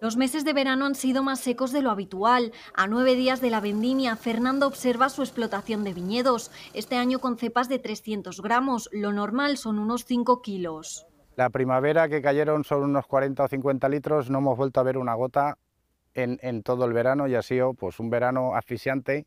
Los meses de verano han sido más secos de lo habitual. A nueve días de la vendimia, Fernando observa su explotación de viñedos. Este año con cepas de 300 gramos, lo normal son unos 5 kilos. La primavera que cayeron son unos 40 o 50 litros, no hemos vuelto a ver una gota en, todo el verano y ha sido pues, un verano asfixiante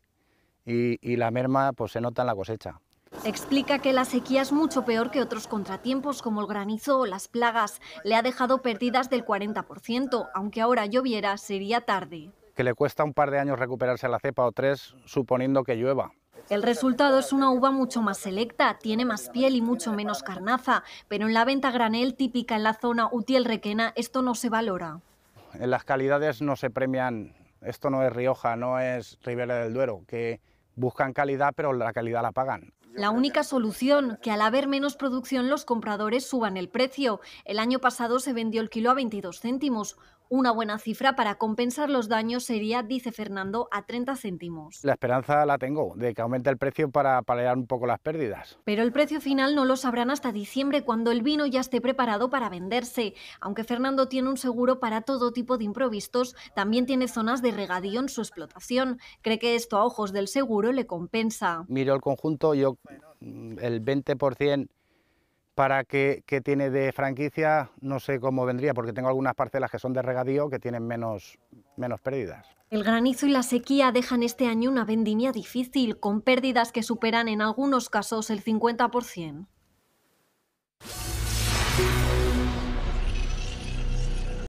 y, y la merma pues, se nota en la cosecha. Explica que la sequía es mucho peor que otros contratiempos como el granizo o las plagas. Le ha dejado pérdidas del 40%, aunque ahora lloviera sería tarde. Que le cuesta un par de años recuperarse la cepa o tres, suponiendo que llueva. El resultado es una uva mucho más selecta, tiene más piel y mucho menos carnaza, pero en la venta granel típica en la zona Utiel-Requena esto no se valora. En las calidades no se premian, esto no es Rioja, no es Ribera del Duero, que buscan calidad pero la calidad la pagan. La única solución, que al haber menos producción los compradores suban el precio. El año pasado se vendió el kilo a 22 céntimos. Una buena cifra para compensar los daños sería, dice Fernando, a 30 céntimos. La esperanza la tengo de que aumente el precio para paliar un poco las pérdidas. Pero el precio final no lo sabrán hasta diciembre, cuando el vino ya esté preparado para venderse. Aunque Fernando tiene un seguro para todo tipo de imprevistos, también tiene zonas de regadío en su explotación. Cree que esto a ojos del seguro le compensa. Miro el conjunto, yo mm, el 20% para qué tiene de franquicia, no sé cómo vendría, porque tengo algunas parcelas que son de regadío que tienen menos, menos pérdidas. El granizo y la sequía dejan este año una vendimia difícil, con pérdidas que superan en algunos casos el 50%.